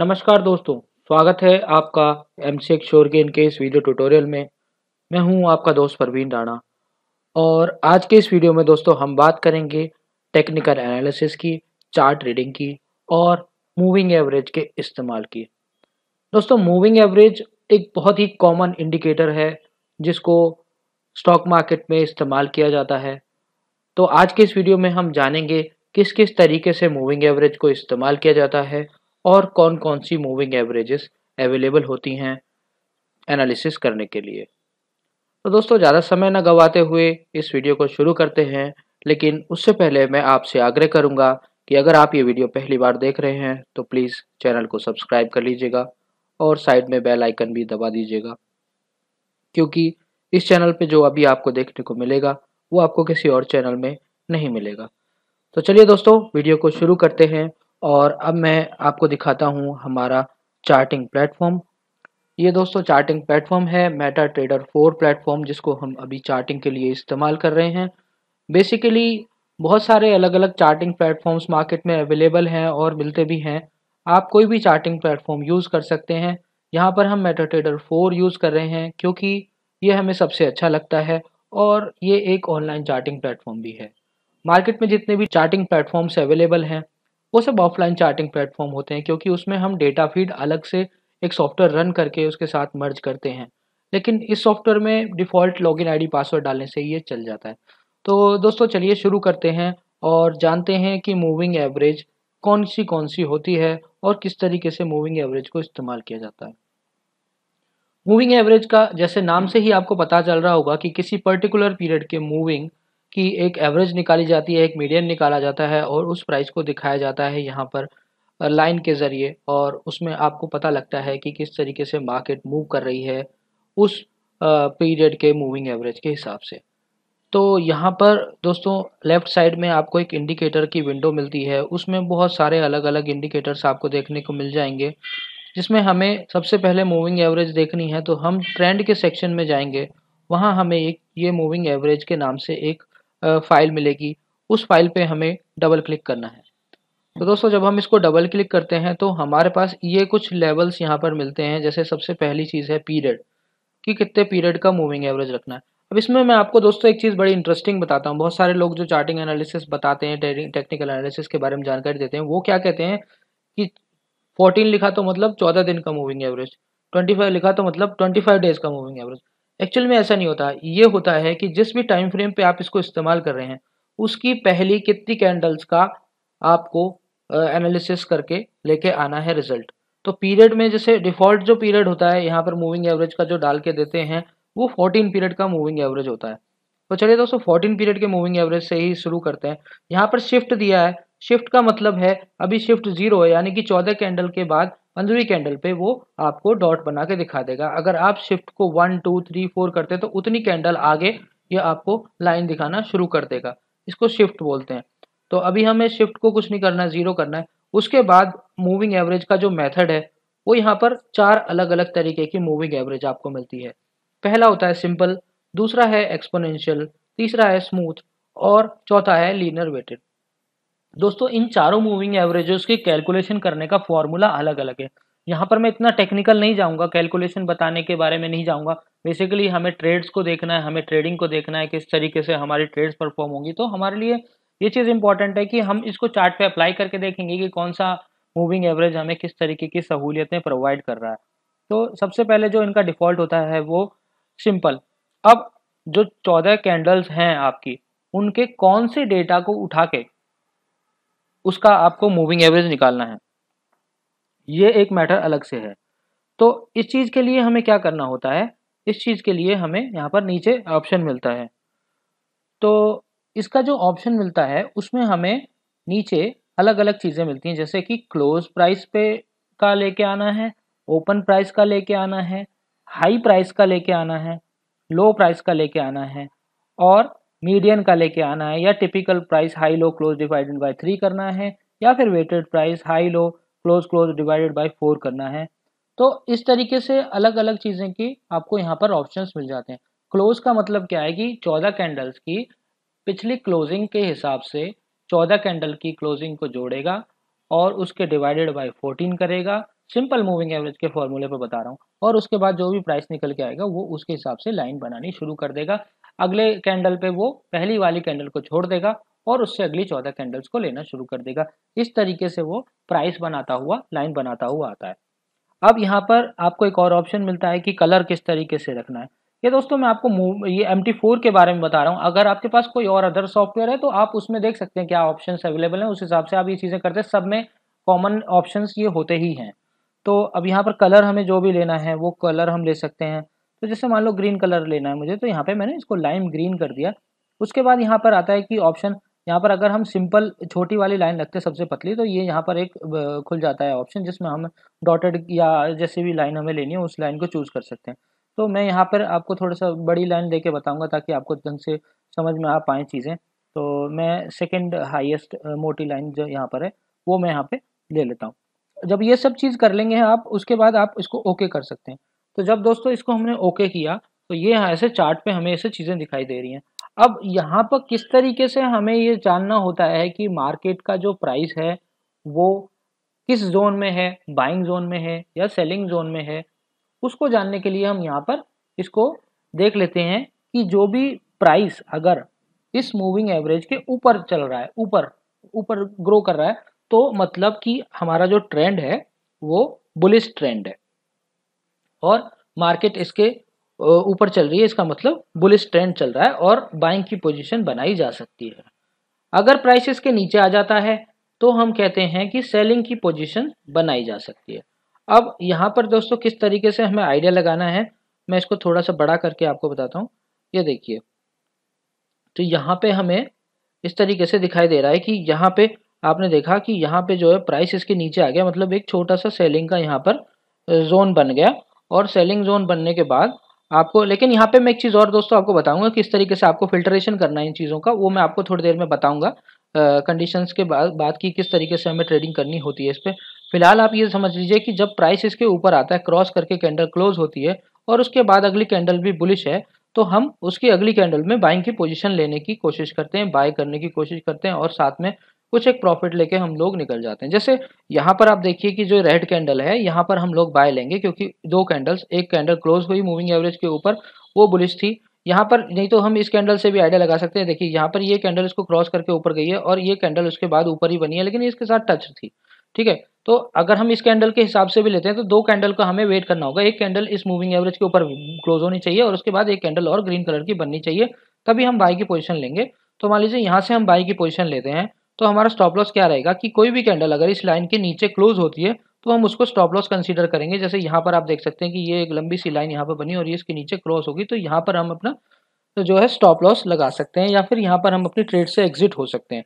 नमस्कार दोस्तों स्वागत है आपका एम सी शोर के इनके इस वीडियो ट्यूटोरियल में मैं हूं आपका दोस्त परवीन राणा और आज के इस वीडियो में दोस्तों हम बात करेंगे टेक्निकल एनालिसिस की चार्ट रीडिंग की और मूविंग एवरेज के इस्तेमाल की दोस्तों मूविंग एवरेज एक बहुत ही कॉमन इंडिकेटर है जिसको स्टॉक मार्केट में इस्तेमाल किया जाता है तो आज के इस वीडियो में हम जानेंगे किस किस तरीके से मूविंग एवरेज को इस्तेमाल किया जाता है और कौन कौन सी मूविंग एवरेजेस अवेलेबल होती हैं एनालिसिस करने के लिए तो दोस्तों ज़्यादा समय न गंवाते हुए इस वीडियो को शुरू करते हैं लेकिन उससे पहले मैं आपसे आग्रह करूंगा कि अगर आप ये वीडियो पहली बार देख रहे हैं तो प्लीज़ चैनल को सब्सक्राइब कर लीजिएगा और साइड में बेल आइकन भी दबा दीजिएगा क्योंकि इस चैनल पे जो अभी आपको देखने को मिलेगा वो आपको किसी और चैनल में नहीं मिलेगा तो चलिए दोस्तों वीडियो को शुरू करते हैं और अब मैं आपको दिखाता हूँ हमारा चार्टिंग प्लेटफॉर्म ये दोस्तों चार्टिंग प्लेटफॉर्म है मेटा ट्रेडर फोर प्लेटफॉर्म जिसको हम अभी चार्टिंग के लिए इस्तेमाल कर रहे हैं बेसिकली बहुत सारे अलग अलग चार्टिंग प्लेटफॉर्म्स मार्केट में अवेलेबल हैं और मिलते भी हैं आप कोई भी चार्टिंग प्लेटफॉर्म यूज़ कर सकते हैं यहाँ पर हम मेटा ट्रेडर फोर यूज़ कर रहे हैं क्योंकि ये हमें सबसे अच्छा लगता है और ये एक ऑनलाइन चार्टिंग प्लेटफॉर्म भी है मार्केट में जितने भी चार्टिंग प्लेटफॉर्म्स अवेलेबल हैं वो सब ऑफलाइन चार्टिंग प्लेटफॉर्म होते हैं क्योंकि उसमें हम डेटा फीड अलग से एक सॉफ्टवेयर रन करके उसके साथ मर्ज करते हैं लेकिन इस सॉफ्टवेयर में डिफ़ॉल्ट लॉगिन आईडी पासवर्ड डालने से ये चल जाता है तो दोस्तों चलिए शुरू करते हैं और जानते हैं कि मूविंग एवरेज कौन सी कौन सी होती है और किस तरीके से मूविंग एवरेज को इस्तेमाल किया जाता है मूविंग एवरेज का जैसे नाम से ही आपको पता चल रहा होगा कि किसी पर्टिकुलर पीरियड के मूविंग कि एक एवरेज निकाली जाती है एक मीडियम निकाला जाता है और उस प्राइस को दिखाया जाता है यहाँ पर लाइन के ज़रिए और उसमें आपको पता लगता है कि किस तरीके से मार्केट मूव कर रही है उस पीरियड के मूविंग एवरेज के हिसाब से तो यहाँ पर दोस्तों लेफ़्ट साइड में आपको एक इंडिकेटर की विंडो मिलती है उसमें बहुत सारे अलग अलग इंडिकेटर्स आपको देखने को मिल जाएंगे जिसमें हमें सबसे पहले मूविंग एवरेज देखनी है तो हम ट्रेंड के सेक्शन में जाएंगे वहाँ हमें एक ये मूविंग एवरेज के नाम से एक फाइल मिलेगी उस फाइल पे हमें डबल क्लिक करना है तो दोस्तों जब हम इसको डबल क्लिक करते हैं तो हमारे पास ये कुछ लेवल्स यहाँ पर मिलते हैं जैसे सबसे पहली चीज़ है पीरियड कि कितने पीरियड का मूविंग एवरेज रखना है अब इसमें मैं आपको दोस्तों एक चीज़ बड़ी इंटरेस्टिंग बताता हूँ बहुत सारे लोग जो चार्टिंग एनालिसिस बताते हैं टेक्निकल एनालिसिस के बारे में जानकारी देते हैं वो क्या कहते हैं कि फोर्टीन लिखा तो मतलब चौदह दिन का मूविंग एवरेज ट्वेंटी लिखा तो मतलब ट्वेंटी डेज का मूविंग एवरेज एक्चुअल में ऐसा नहीं होता ये होता है कि जिस भी टाइम फ्रेम पे आप इसको इस्तेमाल कर रहे हैं उसकी पहली कितनी कैंडल्स का आपको एनालिसिस करके लेके आना है रिजल्ट तो पीरियड में जैसे डिफॉल्ट जो पीरियड होता है यहाँ पर मूविंग एवरेज का जो डाल के देते हैं वो 14 पीरियड का मूविंग एवरेज होता है तो चलिए दोस्तों 14 पीरियड के मूविंग एवरेज से ही शुरू करते हैं यहाँ पर शिफ्ट दिया है शिफ्ट का मतलब है अभी शिफ्ट जीरो है यानी कि चौदह कैंडल के बाद मंजूरी कैंडल पे वो आपको डॉट बना के दिखा देगा अगर आप शिफ्ट को वन टू थ्री फोर करते हैं तो उतनी कैंडल आगे ये आपको लाइन दिखाना शुरू कर देगा इसको शिफ्ट बोलते हैं तो अभी हमें शिफ्ट को कुछ नहीं करना है ज़ीरो करना है उसके बाद मूविंग एवरेज का जो मेथड है वो यहाँ पर चार अलग अलग तरीके की मूविंग एवरेज आपको मिलती है पहला होता है सिंपल दूसरा है एक्सपोनेंशियल तीसरा है स्मूथ और चौथा है लीनर वेटेड दोस्तों इन चारों मूविंग एवरेजेस की कैलकुलेशन करने का फॉर्मूला अलग अलग है यहाँ पर मैं इतना टेक्निकल नहीं जाऊँगा कैलकुलेशन बताने के बारे में नहीं जाऊँगा बेसिकली हमें ट्रेड्स को देखना है हमें ट्रेडिंग को देखना है किस तरीके से हमारी ट्रेड्स परफॉर्म होंगी तो हमारे लिए ये चीज़ इंपॉर्टेंट है कि हम इसको चार्ट पे अप्लाई करके देखेंगे कि कौन सा मूविंग एवरेज हमें किस तरीके की सहूलियतें प्रोवाइड कर रहा है तो सबसे पहले जो इनका डिफ़ॉल्ट होता है वो सिंपल अब जो चौदह कैंडल्स हैं आपकी उनके कौन से डेटा को उठा के उसका आपको मूविंग एवरेज निकालना है ये एक मैटर अलग से है तो इस चीज़ के लिए हमें क्या करना होता है इस चीज़ के लिए हमें यहाँ पर नीचे ऑप्शन मिलता है तो इसका जो ऑप्शन मिलता है उसमें हमें नीचे अलग अलग चीज़ें मिलती हैं जैसे कि क्लोज प्राइस पे का लेके आना है ओपन प्राइस का लेके आना है हाई प्राइस का लेके आना है लो प्राइस का लेके आना है और मीडियन का लेके आना है या typical price high low close divided by three करना है या फिर weighted price high low close close divided by four करना है तो इस तरीके से अलग अलग चीज़ें की आपको यहाँ पर ऑप्शंस मिल जाते हैं क्लोज का मतलब क्या है कि चौदह कैंडल्स की पिछली क्लोजिंग के हिसाब से चौदह कैंडल की क्लोजिंग को जोड़ेगा और उसके डिवाइडेड बाय फोर्टीन करेगा सिंपल मूविंग एवरेज के फॉर्मूले पर बता रहा हूँ और उसके बाद जो भी प्राइस निकल के आएगा वो उसके हिसाब से लाइन बनानी शुरू कर देगा अगले कैंडल पे वो पहली वाली कैंडल को छोड़ देगा और उससे अगली चौदह कैंडल्स को लेना शुरू कर देगा इस तरीके से वो प्राइस बनाता हुआ लाइन बनाता हुआ आता है अब यहाँ पर आपको एक और ऑप्शन मिलता है कि कलर किस तरीके से रखना है ये दोस्तों मैं आपको ये एम फोर के बारे में बता रहा हूँ अगर आपके पास कोई और अदर सॉफ्टवेयर है तो आप उसमें देख सकते हैं क्या ऑप्शन अवेलेबल हैं उस हिसाब से आप ये चीज़ें करते हैं सब में कॉमन ऑप्शन ये होते ही हैं तो अब यहाँ पर कलर हमें जो भी लेना है वो कलर हम ले सकते हैं तो जैसे मान लो ग्रीन कलर लेना है मुझे तो यहाँ पे मैंने इसको लाइम ग्रीन कर दिया उसके बाद यहाँ पर आता है कि ऑप्शन यहाँ पर अगर हम सिंपल छोटी वाली लाइन रखते सबसे पतली तो ये यहाँ पर एक खुल जाता है ऑप्शन जिसमें हम डॉटेड या जैसी भी लाइन हमें लेनी है उस लाइन को चूज़ कर सकते हैं तो मैं यहाँ पर आपको थोड़ा सा बड़ी लाइन लेके बताऊँगा ताकि आपको ढंग से समझ में आ पाए चीज़ें तो मैं सेकेंड हाइएस्ट मोटी लाइन जो यहाँ पर है वो मैं यहाँ पर ले लेता हूँ जब ये सब चीज़ कर लेंगे आप उसके बाद आप इसको ओके कर सकते हैं तो जब दोस्तों इसको हमने ओके किया तो ये ऐसे चार्ट पे हमें ऐसे चीज़ें दिखाई दे रही हैं अब यहाँ पर किस तरीके से हमें ये जानना होता है कि मार्केट का जो प्राइस है वो किस जोन में है बाइंग जोन में है या सेलिंग जोन में है उसको जानने के लिए हम यहाँ पर इसको देख लेते हैं कि जो भी प्राइस अगर इस मूविंग एवरेज के ऊपर चल रहा है ऊपर ऊपर ग्रो कर रहा है तो मतलब कि हमारा जो ट्रेंड है वो बुलिस ट्रेंड है और मार्केट इसके ऊपर चल रही है इसका मतलब बुलिस ट्रेंड चल रहा है और बाइंग की पोजीशन बनाई जा सकती है अगर प्राइस इसके नीचे आ जाता है तो हम कहते हैं कि सेलिंग की पोजीशन बनाई जा सकती है अब यहाँ पर दोस्तों किस तरीके से हमें आइडिया लगाना है मैं इसको थोड़ा सा बड़ा करके आपको बताता हूँ ये देखिए तो यहाँ पे हमें इस तरीके से दिखाई दे रहा है कि यहाँ पे आपने देखा कि यहाँ पे जो है प्राइस इसके नीचे आ गया मतलब एक छोटा सा सेलिंग का यहाँ पर जोन बन गया और सेलिंग जोन बनने के बाद आपको लेकिन यहाँ पे मैं एक चीज़ और दोस्तों आपको बताऊंगा किस तरीके से आपको फिल्ट्रेशन करना है इन चीज़ों का वो मैं आपको थोड़ी देर में बताऊंगा कंडीशंस के बाद बात की किस तरीके से हमें ट्रेडिंग करनी होती है इस पर फिलहाल आप ये समझ लीजिए कि जब प्राइस इसके ऊपर आता है क्रॉस करके कैंडल क्लोज होती है और उसके बाद अगली कैंडल भी बुलिश है तो हम उसकी अगली कैंडल में बाइंग की पोजिशन लेने की कोशिश करते हैं बाय करने की कोशिश करते हैं और साथ में कुछ एक प्रॉफिट लेके हम लोग निकल जाते हैं जैसे यहाँ पर आप देखिए कि जो रेड कैंडल है यहाँ पर हम लोग बाय लेंगे क्योंकि दो कैंडल्स एक कैंडल क्लोज हुई मूविंग एवरेज के ऊपर वो बुलिश थी यहाँ पर नहीं तो हम इस कैंडल से भी आइडिया लगा सकते हैं देखिए यहाँ पर ये कैंडल इसको क्रॉस करके ऊपर गई है और ये कैंडल उसके बाद ऊपर ही बनी है लेकिन इसके साथ टच थी ठीक है तो अगर हम इस कैंडल के हिसाब से भी लेते हैं तो दो कैंडल का हमें वेट करना होगा एक कैंडल इस मूविंग एवरेज के ऊपर क्लोज होनी चाहिए और उसके बाद एक कैंडल और ग्रीन कलर की बननी चाहिए तभी हम बाई की पोजिशन लेंगे तो मान लीजिए यहाँ से हम बाई की पोजिशन लेते हैं तो हमारा स्टॉप लॉस क्या रहेगा कि कोई भी कैंडल अगर इस लाइन के नीचे क्लोज होती है तो हम उसको स्टॉप लॉस कंसीडर करेंगे जैसे यहाँ पर आप देख सकते हैं कि ये एक लंबी सी लाइन यहाँ पर बनी और ये इसके नीचे क्रॉस होगी तो यहाँ पर हम अपना तो जो है स्टॉप लॉस लगा सकते हैं या फिर यहाँ पर हम अपनी ट्रेड से एग्जिट हो सकते हैं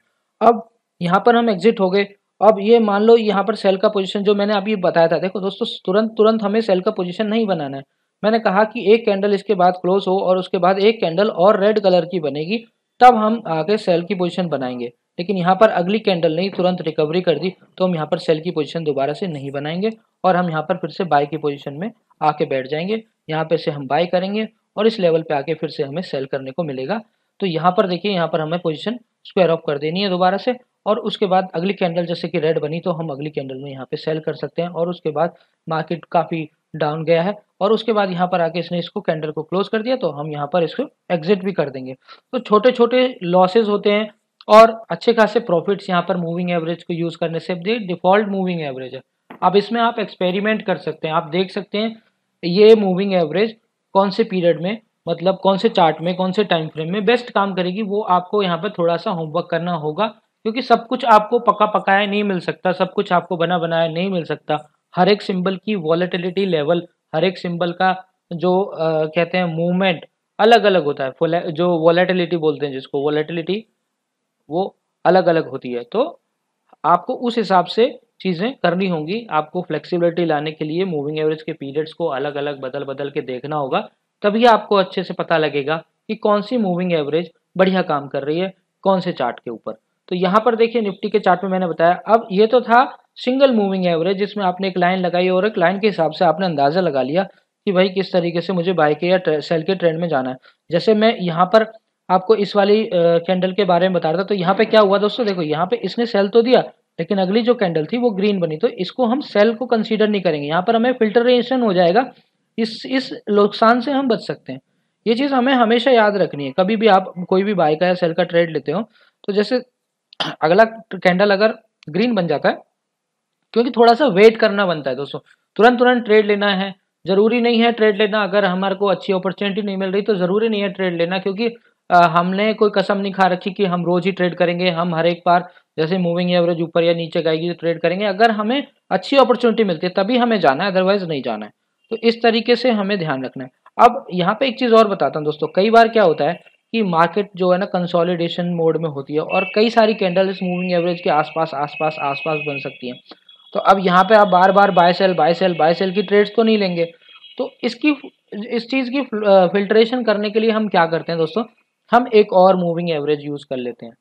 अब यहाँ पर हम एग्जिट हो गए अब ये मान लो यहाँ पर सेल का पोजीशन जो मैंने अभी बताया था देखो दोस्तों तुरंत तुरंत हमें सेल का पोजीशन नहीं बनाना है मैंने कहा कि एक कैंडल इसके बाद क्लोज हो और उसके बाद एक कैंडल और रेड कलर की बनेगी तब हम आगे सेल की पोजिशन बनाएंगे लेकिन यहाँ पर अगली कैंडल ने तुरंत रिकवरी कर दी तो हम यहाँ पर सेल की पोजीशन दोबारा से नहीं बनाएंगे और हम यहाँ पर फिर से बाय की पोजीशन में आके बैठ जाएंगे यहाँ पे से हम बाय करेंगे और इस लेवल पे आके फिर से हमें सेल करने को मिलेगा तो यहाँ पर देखिए यहाँ पर हमें पोजीशन स्क्वायर ऑफ कर देनी है दोबारा से और उसके बाद अगली कैंडल जैसे कि रेड बनी तो हम अगली कैंडल में यहाँ पर सेल कर सकते हैं और उसके बाद मार्केट काफ़ी डाउन गया है और उसके बाद यहाँ पर आके इसने इसको कैंडल को क्लोज कर दिया तो हम यहाँ पर इसको एग्जिट भी कर देंगे तो छोटे छोटे लॉसेज होते हैं और अच्छे खासे प्रॉफिट्स यहाँ पर मूविंग एवरेज को यूज़ करने से डिफ़ॉल्ट मूविंग एवरेज है अब इसमें आप एक्सपेरिमेंट कर सकते हैं आप देख सकते हैं ये मूविंग एवरेज कौन से पीरियड में मतलब कौन से चार्ट में कौन से टाइम फ्रेम में बेस्ट काम करेगी वो आपको यहाँ पर थोड़ा सा होमवर्क करना होगा क्योंकि सब कुछ आपको पका पकाया नहीं मिल सकता सब कुछ आपको बना बनाया नहीं मिल सकता हर एक सिंबल की वॉलेटिलिटी लेवल हर एक सिंबल का जो आ, कहते हैं मूवमेंट अलग अलग होता है जो वॉलेटिलिटी बोलते हैं जिसको वॉलेटिलिटी वो अलग अलग होती है तो आपको उस हिसाब से चीज़ें करनी होंगी आपको फ्लेक्सिबिलिटी लाने के लिए मूविंग एवरेज के पीरियड्स को अलग अलग बदल बदल के देखना होगा तभी आपको अच्छे से पता लगेगा कि कौन सी मूविंग एवरेज बढ़िया काम कर रही है कौन से चार्ट के ऊपर तो यहाँ पर देखिए निफ्टी के चार्ट में मैंने बताया अब ये तो था सिंगल मूविंग एवरेज जिसमें आपने एक लाइन लगाई और एक लाइन के हिसाब से आपने अंदाज़ा लगा लिया कि भाई किस तरीके से मुझे बाय के या सेल के ट्रेंड में जाना है जैसे मैं यहाँ पर आपको इस वाली कैंडल के बारे में बता रहा था तो यहाँ पे क्या हुआ दोस्तों देखो यहाँ पे इसने सेल तो दिया लेकिन अगली जो कैंडल थी वो ग्रीन बनी तो इसको हम सेल को कंसीडर नहीं करेंगे यहाँ पर हमें फिल्टरेशन हो जाएगा इस इस नुकसान से हम बच सकते हैं ये चीज़ हमें हमेशा याद रखनी है कभी भी आप कोई भी बाय का या सेल का ट्रेड लेते हो तो जैसे अगला कैंडल अगर ग्रीन बन जाता है क्योंकि थोड़ा सा वेट करना बनता है दोस्तों तुरंत तुरंत ट्रेड लेना है जरूरी नहीं है ट्रेड लेना अगर हमारे को अच्छी अपॉर्चुनिटी नहीं मिल रही तो जरूरी नहीं है ट्रेड लेना क्योंकि हमने कोई कसम नहीं खा रखी कि हम रोज ही ट्रेड करेंगे हम हर एक बार जैसे मूविंग एवरेज ऊपर या नीचे गएगी तो ट्रेड करेंगे अगर हमें अच्छी अपॉर्चुनिटी मिलती है तभी हमें जाना है अदरवाइज नहीं जाना है तो इस तरीके से हमें ध्यान रखना है अब यहाँ पे एक चीज़ और बताता हूँ दोस्तों कई बार क्या होता है कि मार्केट जो है ना कंसोलिडेशन मोड में होती है और कई सारी कैंडल मूविंग एवरेज के आसपास आसपास आसपास बन सकती हैं तो अब यहाँ पे आप बार बार buy sell buy sell buy sell की ट्रेड्स तो नहीं लेंगे तो इसकी इस चीज़ की फिल्ट्रेशन करने के लिए हम क्या करते हैं दोस्तों हम एक और मूविंग एवरेज यूज़ कर लेते हैं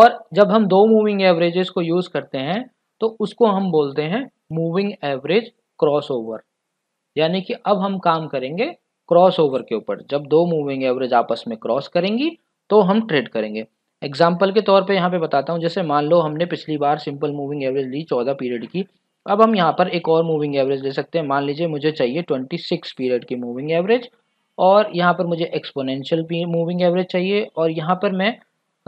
और जब हम दो मूविंग एवरेजेस को यूज़ करते हैं तो उसको हम बोलते हैं मूविंग एवरेज क्रॉसओवर यानी कि अब हम काम करेंगे क्रॉसओवर के ऊपर जब दो मूविंग एवरेज आपस में क्रॉस करेंगी तो हम ट्रेड करेंगे एग्जाम्पल के तौर पे यहाँ पे बताता हूँ जैसे मान लो हमने पिछली बार सिंपल मूविंग एवरेज ली चौदह पीरियड की अब हम यहाँ पर एक और मूविंग एवरेज ले सकते हैं मान लीजिए मुझे चाहिए ट्वेंटी सिक्स पीरियड की मूविंग एवरेज और यहाँ पर मुझे एक्सपोनेंशियल मूविंग एवरेज चाहिए और यहाँ पर मैं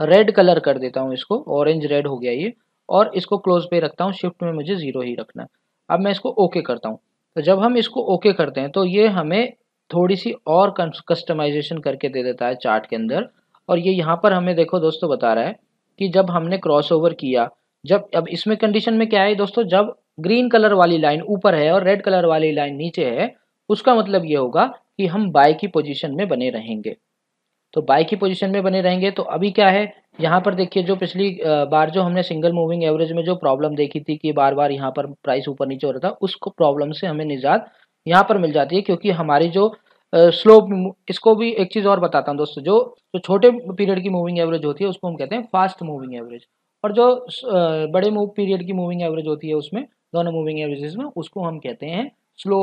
रेड कलर कर देता हूँ इसको ऑरेंज रेड हो गया ये और इसको क्लोज पे रखता हूँ शिफ्ट में मुझे ज़ीरो ही रखना है अब मैं इसको ओके करता हूँ तो जब हम इसको ओके करते हैं तो ये हमें थोड़ी सी और कस्टमाइजेशन करके दे देता है चार्ट के अंदर और ये यहाँ पर हमें देखो दोस्तों बता रहा है कि जब हमने क्रॉस ओवर किया जब अब इसमें कंडीशन में क्या है दोस्तों जब ग्रीन कलर वाली लाइन ऊपर है और रेड कलर वाली लाइन नीचे है उसका मतलब ये होगा कि हम बाय की पोजीशन में बने रहेंगे तो बाय की पोजीशन में बने रहेंगे तो अभी क्या है यहाँ पर देखिए जो पिछली बार जो हमने सिंगल मूविंग एवरेज में जो प्रॉब्लम देखी थी कि बार बार यहाँ पर प्राइस ऊपर नीचे हो रहा था उसको प्रॉब्लम से हमें निजात यहाँ पर मिल जाती है क्योंकि हमारी जो स्लो इसको भी एक चीज़ और बताता हूँ दोस्तों जो जो छोटे पीरियड की मूविंग एवरेज होती है उसको हम कहते हैं फास्ट मूविंग एवरेज और जो बड़े मूव पीरियड की मूविंग एवरेज होती है उसमें दोनों मूविंग एवरेजेस में उसको हम कहते हैं स्लो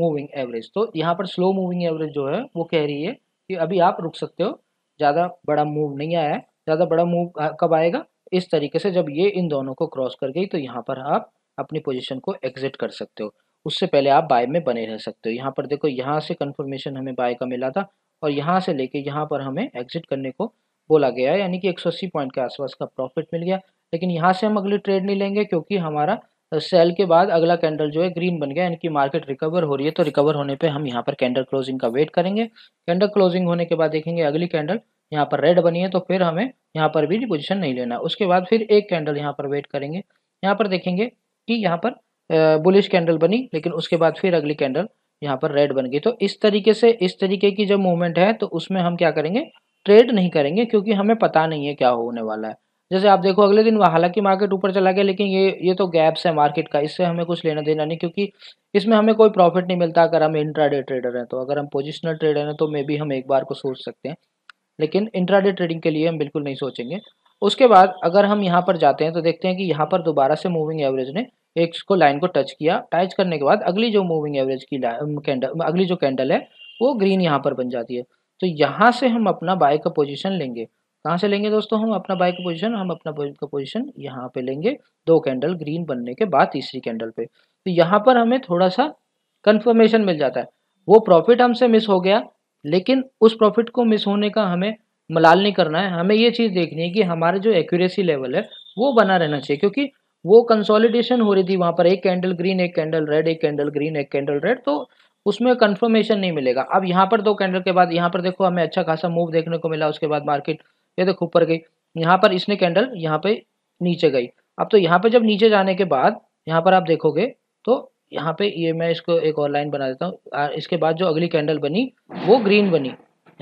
मूविंग एवरेज तो यहाँ पर स्लो मूविंग एवरेज जो है वो कह रही है कि अभी आप रुक सकते हो ज़्यादा बड़ा मूव नहीं आया है ज़्यादा बड़ा मूव कब आएगा इस तरीके से जब ये इन दोनों को क्रॉस कर गई तो यहाँ पर आप अपनी पोजिशन को एग्जिट कर सकते हो उससे पहले आप बाय में बने रह सकते हो यहाँ पर देखो यहाँ से कन्फर्मेशन हमें बाय का मिला था और यहाँ से लेके यहाँ पर हमें एग्जिट करने को बोला गया है यानी कि 180 पॉइंट के आसपास का प्रॉफिट मिल गया लेकिन यहाँ से हम अगली ट्रेड नहीं लेंगे क्योंकि हमारा सेल तो के बाद अगला कैंडल जो है ग्रीन बन गया इनकी मार्केट रिकवर हो रही है तो रिकवर होने पे हम यहाँ पर कैंडल क्लोजिंग का वेट करेंगे कैंडल क्लोजिंग होने के बाद देखेंगे अगली कैंडल यहाँ पर रेड बनी है तो फिर हमें यहाँ पर भी पोजिशन नहीं लेना उसके बाद फिर एक कैंडल यहाँ पर वेट करेंगे यहाँ पर देखेंगे कि यहाँ पर बुलिश कैंडल बनी लेकिन उसके बाद फिर अगली कैंडल यहाँ पर रेड बन गई तो इस तरीके से इस तरीके की जब मूवमेंट है तो उसमें हम क्या करेंगे ट्रेड नहीं करेंगे क्योंकि हमें पता नहीं है क्या होने वाला है जैसे आप देखो अगले दिन हालांकि मार्केट ऊपर चला गया लेकिन ये ये तो गैप्स है मार्केट का इससे हमें कुछ लेना देना नहीं क्योंकि इसमें हमें कोई प्रॉफिट नहीं मिलता अगर हम इंट्रा ट्रेडर हैं तो अगर हम पोजिशनल ट्रेडर हैं तो मे बी हम एक बार को सोच सकते हैं लेकिन इंट्रा ट्रेडिंग के लिए हम बिल्कुल नहीं सोचेंगे उसके बाद अगर हम यहाँ पर जाते हैं तो देखते हैं कि यहाँ पर दोबारा से मूविंग एवरेज ने एक को लाइन को टच किया टच करने के बाद अगली जो मूविंग एवरेज की कैंडल um, अगली जो कैंडल है वो ग्रीन यहाँ पर बन जाती है तो यहाँ से हम अपना बाय का पोजिशन लेंगे कहाँ से लेंगे दोस्तों हम अपना बाइक का पोजीशन हम अपना बाइक का पोजीशन यहाँ पे लेंगे दो कैंडल ग्रीन बनने के बाद तीसरी कैंडल पे तो यहाँ पर हमें थोड़ा सा कंफर्मेशन मिल जाता है वो प्रॉफिट हमसे मिस हो गया लेकिन उस प्रॉफिट को मिस होने का हमें मलाल नहीं करना है हमें ये चीज़ देखनी है कि हमारे जो एक्यूरेसी लेवल है वो बना रहना चाहिए क्योंकि वो कंसोलिडेशन हो रही थी वहाँ पर एक कैंडल ग्रीन एक कैंडल रेड एक कैंडल ग्रीन एक कैंडल रेड तो उसमें कंफर्मेशन नहीं मिलेगा अब यहाँ पर दो कैंडल के बाद यहाँ पर देखो हमें अच्छा खासा मूव देखने को मिला उसके बाद मार्केट ये देखो ऊपर गई यहाँ पर इसने कैंडल यहाँ पे नीचे गई अब तो यहाँ पे जब नीचे जाने के बाद यहाँ पर आप देखोगे तो यहाँ पे ये मैं इसको एक और लाइन बना देता हूँ इसके बाद जो अगली कैंडल बनी वो ग्रीन बनी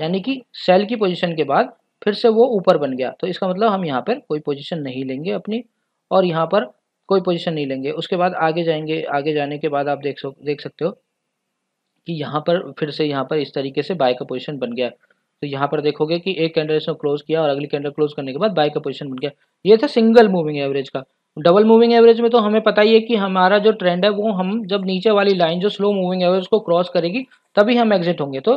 यानी कि सेल की पोजिशन के बाद फिर से वो ऊपर बन गया तो इसका मतलब हम यहाँ पर कोई पोजिशन नहीं लेंगे अपनी और यहाँ पर कोई पोजीशन नहीं लेंगे उसके बाद आगे जाएंगे आगे जाने के बाद आप देख सक देख सकते हो कि यहाँ पर फिर से यहाँ पर इस तरीके से बाय का पोजीशन बन गया तो यहाँ पर देखोगे कि एक कैंडल इसने क्लोज किया और अगली कैंडल क्लोज करने के बाद बाय का पोजिशन बन गया ये था सिंगल मूविंग एवरेज का डबल मूविंग एवरेज में तो हमें पता ही है कि हमारा जो ट्रेंड है वो हम जब नीचे वाली लाइन जो स्लो मूविंग एवरेज को क्रॉस करेगी तभी हम एग्जिट होंगे तो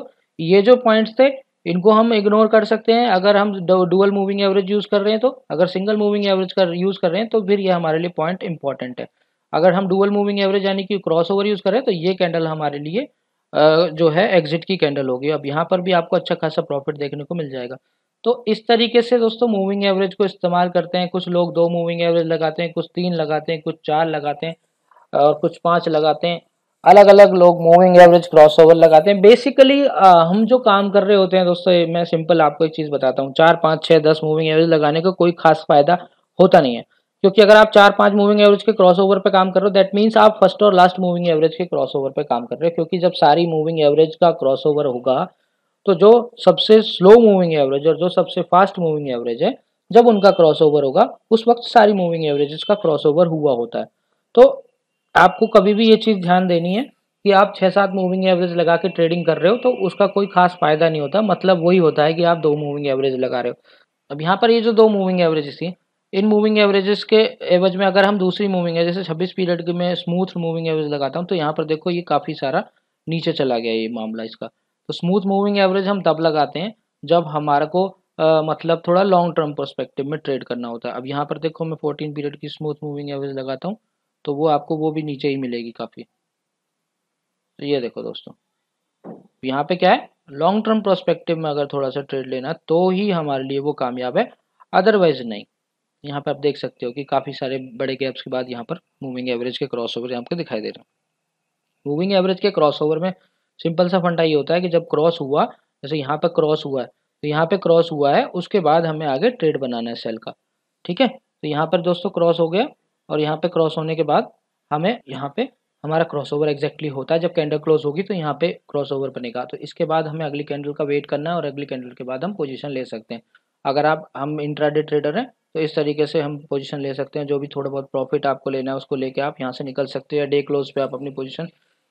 ये जो पॉइंट्स थे इनको हम इग्नोर कर सकते हैं अगर हम डुअल मूविंग एवरेज यूज़ कर रहे हैं तो अगर सिंगल मूविंग एवरेज का यूज़ कर रहे हैं तो फिर ये हमारे लिए पॉइंट इंपॉर्टेंट है अगर हम डुअल मूविंग एवरेज यानी कि क्रॉस ओवर यूज़ करें तो ये कैंडल हमारे लिए जो है एग्जिट की कैंडल होगी अब यहाँ पर भी आपको अच्छा खासा प्रॉफिट देखने को मिल जाएगा तो इस तरीके से दोस्तों मूविंग एवरेज को इस्तेमाल करते हैं कुछ लोग दो मूविंग एवरेज लगाते हैं कुछ तीन लगाते हैं कुछ चार लगाते हैं और कुछ पाँच लगाते हैं अलग अलग लोग मूविंग एवरेज क्रॉसओवर लगाते हैं बेसिकली हम जो काम कर रहे होते हैं दोस्तों मैं सिंपल आपको एक चीज़ बताता हूँ चार पाँच छः दस मूविंग एवरेज लगाने का कोई खास फायदा होता नहीं है क्योंकि अगर आप चार पांच मूविंग एवरेज के क्रॉसओवर पे काम कर रहे हो दैट मीन्स आप फर्स्ट और लास्ट मूविंग एवरेज के क्रॉसओवर पे काम कर रहे हो क्योंकि जब सारी मूविंग एवरेज का क्रॉसओवर होगा तो जो सबसे स्लो मूविंग एवरेज और जो सबसे फास्ट मूविंग एवरेज है जब उनका क्रॉसओवर होगा उस वक्त सारी मूविंग एवरेजेस का क्रॉसओवर हुआ होता है तो आपको कभी भी ये चीज़ ध्यान देनी है कि आप छः सात मूविंग एवरेज लगा के ट्रेडिंग कर रहे हो तो उसका कोई खास फायदा नहीं होता मतलब वही होता है कि आप दो मूविंग एवरेज लगा रहे हो अब यहाँ पर ये जो दो मूविंग एवरेज थी इन मूविंग एवरेजेस के एवज में अगर हम दूसरी मूविंग है जैसे 26 पीरियड के मैं स्मूथ मूविंग एवरेज लगाता हूँ तो यहाँ पर देखो ये काफ़ी सारा नीचे चला गया ये मामला इसका तो स्मूथ मूविंग एवरेज हम तब लगाते हैं जब हमारे को आ, मतलब थोड़ा लॉन्ग टर्म परस्पेक्टिव में ट्रेड करना होता है अब यहाँ पर देखो मैं फोर्टीन पीरियड की स्मूथ मूविंग एवरेज लगाता हूँ तो वो आपको वो भी नीचे ही मिलेगी काफ़ी तो ये देखो दोस्तों यहाँ पे क्या है लॉन्ग टर्म प्रोस्पेक्टिव में अगर थोड़ा सा ट्रेड लेना तो ही हमारे लिए वो कामयाब है अदरवाइज नहीं यहाँ पर आप देख सकते हो कि काफ़ी सारे बड़े गैप्स के बाद यहाँ पर मूविंग एवरेज के क्रॉस यहाँ आपको दिखाई दे रहे हैं मूविंग एवरेज के क्रॉस ओवर में सिंपल सा फंडा ये होता है कि जब क्रॉस हुआ जैसे यहाँ पर क्रॉस हुआ है तो यहाँ पे क्रॉस हुआ है उसके बाद हमें आगे ट्रेड बनाना है सेल का ठीक है तो यहाँ पर दोस्तों क्रॉस हो गया और यहाँ पे क्रॉस होने के बाद हमें यहाँ पे हमारा क्रॉसओवर एग्जैक्टली होता है जब कैंडल क्लोज होगी तो यहाँ पे क्रॉसओवर बनेगा तो इसके बाद हमें अगली कैंडल का वेट करना है और अगली कैंडल के बाद हम पोजीशन ले सकते हैं अगर आप हम इंट्राडे ट्रेडर हैं तो इस तरीके से हम पोजीशन ले सकते हैं जो भी थोड़ा बहुत प्रॉफिट आपको लेना है उसको लेके आप यहाँ से निकल सकते हो या डे क्लोज पे आप अपनी पोजीशन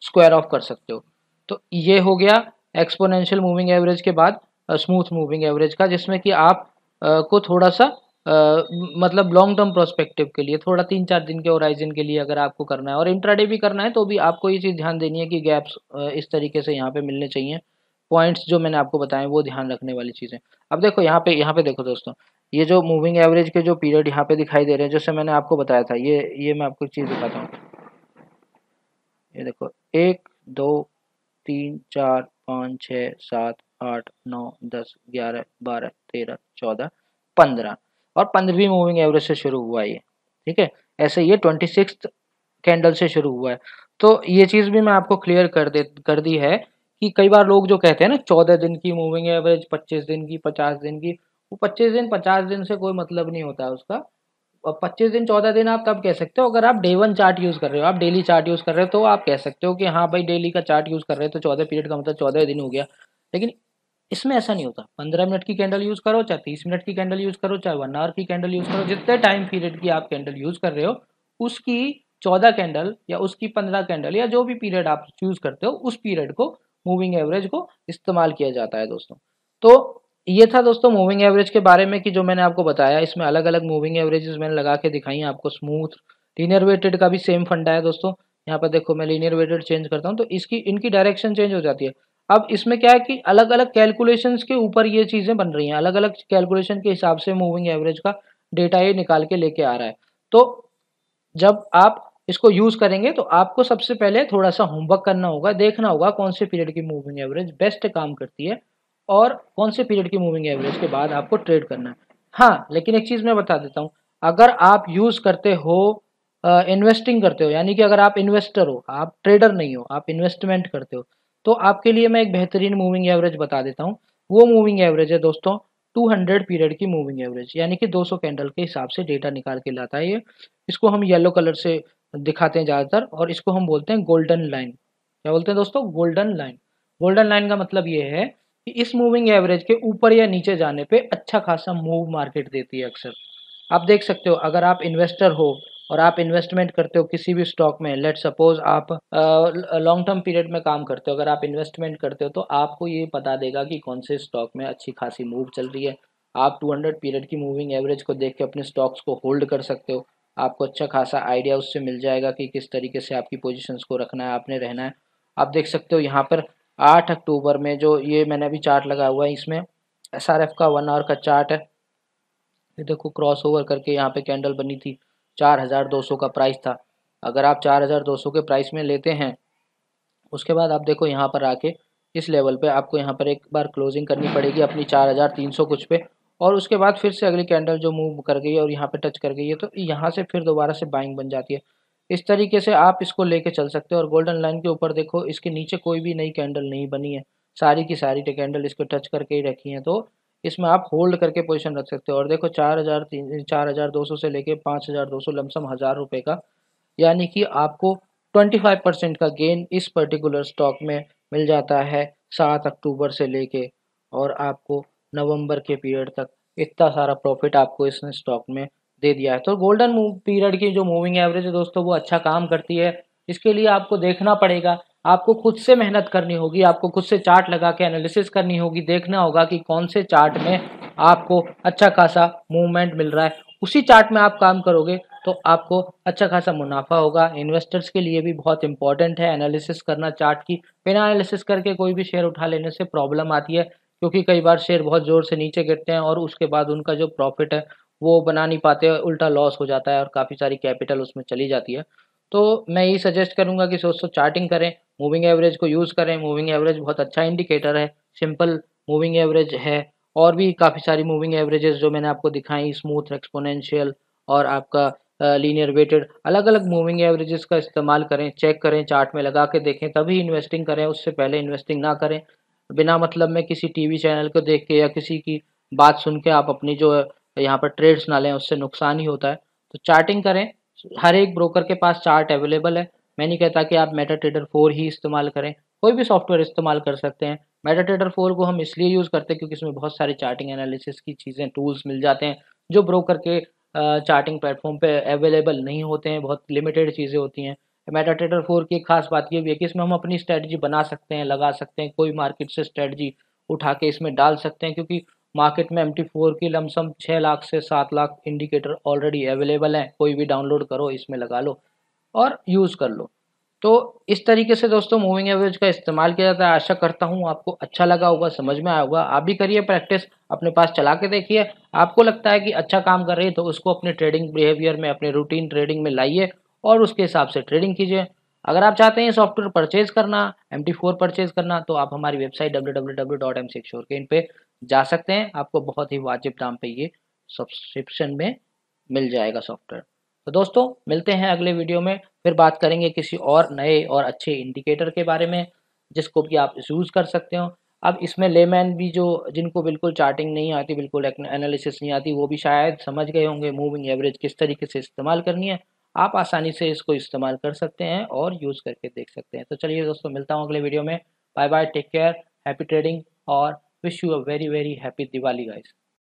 स्क्वायर ऑफ कर सकते हो तो ये हो गया एक्सपोनेंशियल मूविंग एवरेज के बाद स्मूथ मूविंग एवरेज का जिसमें कि आप आ, को थोड़ा सा आ, मतलब लॉन्ग टर्म प्रोस्पेक्टिव के लिए थोड़ा तीन चार दिन के होराइजन के लिए अगर आपको करना है और इंट्राडे भी करना है तो भी आपको ये चीज़ ध्यान देनी है कि गैप्स इस तरीके से यहाँ पर मिलने चाहिए पॉइंट्स जो मैंने आपको बताए वो ध्यान रखने वाली चीज़ें अब देखो यहाँ पे यहाँ पे देखो दोस्तों ये जो मूविंग एवरेज के जो पीरियड यहाँ पे दिखाई दे रहे हैं जैसे मैंने आपको बताया था ये ये मैं आपको एक चीज़ दिखाता हूँ ये देखो एक दो तीन चार पाँच छः सात आठ नौ दस ग्यारह बारह तेरह चौदह पंद्रह और पंद्रहवीं मूविंग एवरेज से शुरू हुआ है ये ठीक है ऐसे ये ट्वेंटी सिक्स कैंडल से शुरू हुआ है तो ये चीज़ भी मैं आपको क्लियर कर दे कर दी है कि कई बार लोग जो कहते हैं ना चौदह दिन की मूविंग एवरेज पच्चीस दिन की पचास दिन की वो पच्चीस दिन पचास दिन से कोई मतलब नहीं होता है उसका पच्चीस दिन चौदह दिन आप तब कह सकते हो अगर आप डे वन चार्ट यूज़ कर रहे हो आप डेली चार्ट यूज़ कर रहे हो तो आप कह सकते हो कि हाँ भाई डेली का चार्ट यूज़ कर रहे हो तो चौदह पीरियड का मतलब चौदह दिन हो गया लेकिन इसमें ऐसा नहीं होता पंद्रह मिनट की कैंडल यूज़ करो चाहे तीस मिनट की कैंडल यूज़ करो चाहे वन आवर की कैंडल यूज़ करो जितने टाइम पीरियड की आप कैंडल यूज़ कर रहे हो उसकी चौदह कैंडल या उसकी पंद्रह कैंडल या जो भी पीरियड आप चूज़ करते हो उस पीरियड को मूविंग एवरेज को इस्तेमाल किया जाता है दोस्तों तो ये था दोस्तों मूविंग एवरेज के बारे में कि जो मैंने आपको बताया इसमें अलग अलग मूविंग एवरेजेस मैंने लगा के दिखाई हैं आपको स्मूथ लीनियर वेटेड का भी सेम फंडा है दोस्तों यहाँ पर देखो मैं लीनियर वेटेड चेंज करता हूँ तो इसकी इनकी डायरेक्शन चेंज हो जाती है अब इसमें क्या है कि अलग अलग कैलकुलेशन के ऊपर ये चीज़ें बन रही हैं अलग अलग कैलकुलेशन के हिसाब से मूविंग एवरेज का डेटा ये निकाल के लेके आ रहा है तो जब आप इसको यूज करेंगे तो आपको सबसे पहले थोड़ा सा होमवर्क करना होगा देखना होगा कौन से पीरियड की मूविंग एवरेज बेस्ट काम करती है और कौन से पीरियड की मूविंग एवरेज के बाद आपको ट्रेड करना है हाँ लेकिन एक चीज़ मैं बता देता हूँ अगर आप यूज़ करते हो इन्वेस्टिंग करते हो यानी कि अगर आप इन्वेस्टर हो आप ट्रेडर नहीं हो आप इन्वेस्टमेंट करते हो तो आपके लिए मैं एक बेहतरीन मूविंग एवरेज बता देता हूँ वो मूविंग एवरेज है दोस्तों 200 पीरियड की मूविंग एवरेज यानी कि 200 कैंडल के हिसाब से डेटा निकाल के लाता है ये इसको हम येलो कलर से दिखाते हैं ज़्यादातर और इसको हम बोलते हैं गोल्डन लाइन क्या बोलते हैं दोस्तों गोल्डन लाइन गोल्डन लाइन का मतलब ये है कि इस मूविंग एवरेज के ऊपर या नीचे जाने पे अच्छा खासा मूव मार्केट देती है अक्सर आप देख सकते हो अगर आप इन्वेस्टर हो और आप इन्वेस्टमेंट करते हो किसी भी स्टॉक में लेट सपोज आप लॉन्ग टर्म पीरियड में काम करते हो अगर आप इन्वेस्टमेंट करते हो तो आपको ये पता देगा कि कौन से स्टॉक में अच्छी खासी मूव चल रही है आप 200 पीरियड की मूविंग एवरेज को देख के अपने स्टॉक्स को होल्ड कर सकते हो आपको अच्छा खासा आइडिया उससे मिल जाएगा कि किस तरीके से आपकी पोजीशंस को रखना है आपने रहना है आप देख सकते हो यहाँ पर आठ अक्टूबर में जो ये मैंने अभी चार्ट लगा हुआ है इसमें एस का वन आवर का चार्ट है ये देखो क्रॉस ओवर करके यहाँ पे कैंडल बनी थी सौ का प्राइस था अगर आप सौ के प्राइस में लेते हैं उसके बाद आप देखो यहाँ पर आके इस लेवल पे आपको यहाँ पर एक बार क्लोजिंग करनी पड़ेगी अपनी 4300 कुछ पे और उसके बाद फिर से अगली कैंडल जो मूव कर गई है और यहाँ पे टच कर गई है तो यहाँ से फिर दोबारा से बाइंग बन जाती है इस तरीके से आप इसको लेके चल सकते हो और गोल्डन लाइन के ऊपर देखो इसके नीचे कोई भी नई कैंडल नहीं बनी है सारी की सारी कैंडल तो इसको टच करके ही रखी हैं तो इसमें आप होल्ड करके पोजिशन रख सकते हो और देखो चार हज़ार तीन चार हज़ार दो सौ से लेके पाँच हज़ार दो सौ लमसम हज़ार रुपये का यानी कि आपको ट्वेंटी फाइव परसेंट का गेन इस पर्टिकुलर स्टॉक में मिल जाता है सात अक्टूबर से लेके और आपको नवंबर के पीरियड तक इतना सारा प्रॉफिट आपको इसने स्टॉक में दे दिया है तो गोल्डन पीरियड की जो मूविंग एवरेज है दोस्तों वो अच्छा काम करती है इसके लिए आपको देखना पड़ेगा आपको खुद से मेहनत करनी होगी आपको खुद से चार्ट लगा के एनालिसिस करनी होगी देखना होगा कि कौन से चार्ट में आपको अच्छा खासा मूवमेंट मिल रहा है उसी चार्ट में आप काम करोगे तो आपको अच्छा खासा मुनाफा होगा इन्वेस्टर्स के लिए भी बहुत इंपॉर्टेंट है एनालिसिस करना चार्ट की बिना एनालिसिस करके कोई भी शेयर उठा लेने से प्रॉब्लम आती है क्योंकि कई बार शेयर बहुत ज़ोर से नीचे गिरते हैं और उसके बाद उनका जो प्रॉफिट है वो बना नहीं पाते उल्टा लॉस हो जाता है और काफ़ी सारी कैपिटल उसमें चली जाती है तो मैं यही सजेस्ट करूंगा कि दोस्तों चार्टिंग करें मूविंग एवरेज को यूज़ करें मूविंग एवरेज बहुत अच्छा इंडिकेटर है सिंपल मूविंग एवरेज है और भी काफ़ी सारी मूविंग एवरेजेस जो मैंने आपको दिखाई स्मूथ एक्सपोनेंशियल और आपका लीनियर वेटेड अलग अलग मूविंग एवरेजेस का इस्तेमाल करें चेक करें चार्ट में लगा के देखें तभी इन्वेस्टिंग करें उससे पहले इन्वेस्टिंग ना करें बिना मतलब में किसी टीवी चैनल को देख के या किसी की बात सुन के आप अपनी जो यहाँ पर ट्रेड्स ना लें उससे नुकसान ही होता है तो चार्टिंग करें हर एक ब्रोकर के पास चार्ट अवेलेबल है मैं नहीं कहता कि आप मेटा ट्रेडर फोर ही इस्तेमाल करें कोई भी सॉफ्टवेयर इस्तेमाल कर सकते हैं मेटा ट्रेडर फोर को हम इसलिए यूज़ करते हैं क्योंकि इसमें बहुत सारे चार्टिंग एनालिसिस की चीज़ें टूल्स मिल जाते हैं जो ब्रोकर के चार्टिंग प्लेटफॉर्म पे अवेलेबल नहीं होते हैं बहुत लिमिटेड चीज़ें होती हैं मेटाटेटर फोर की एक खास बात ये भी है कि इसमें हम अपनी स्ट्रेटजी बना सकते हैं लगा सकते हैं कोई मार्केट से स्ट्रेटजी उठा के इसमें डाल सकते हैं क्योंकि मार्केट में एम टी फोर की लमसम छः लाख से सात लाख इंडिकेटर ऑलरेडी अवेलेबल हैं कोई भी डाउनलोड करो इसमें लगा लो और यूज़ कर लो तो इस तरीके से दोस्तों मूविंग एवरेज का इस्तेमाल किया जाता है आशा करता हूँ आपको अच्छा लगा होगा समझ में आया होगा आप भी करिए प्रैक्टिस अपने पास चला के देखिए आपको लगता है कि अच्छा काम कर रही है तो उसको अपने ट्रेडिंग बिहेवियर में अपने रूटीन ट्रेडिंग में लाइए और उसके हिसाब से ट्रेडिंग कीजिए अगर आप चाहते हैं सॉफ्टवेयर परचेज करना एम टी फोर परचेज करना तो आप हमारी website W W W dot M six K in पर जा सकते हैं आपको बहुत ही वाजिब दाम पे ये सब्सक्रिप्शन में मिल जाएगा सॉफ्टवेयर तो दोस्तों मिलते हैं अगले वीडियो में फिर बात करेंगे किसी और नए और अच्छे इंडिकेटर के बारे में जिसको कि आप यूज़ कर सकते हो अब इसमें लेमैन भी जो जिनको बिल्कुल चार्टिंग नहीं आती बिल्कुल एनालिसिस नहीं आती वो भी शायद समझ गए होंगे मूविंग एवरेज किस तरीके से इस्तेमाल करनी है आप आसानी से इसको इस्तेमाल कर सकते हैं और यूज़ करके देख सकते हैं तो चलिए दोस्तों मिलता हूँ अगले वीडियो में bye bye take care happy trading और wish you a very very happy Diwali guys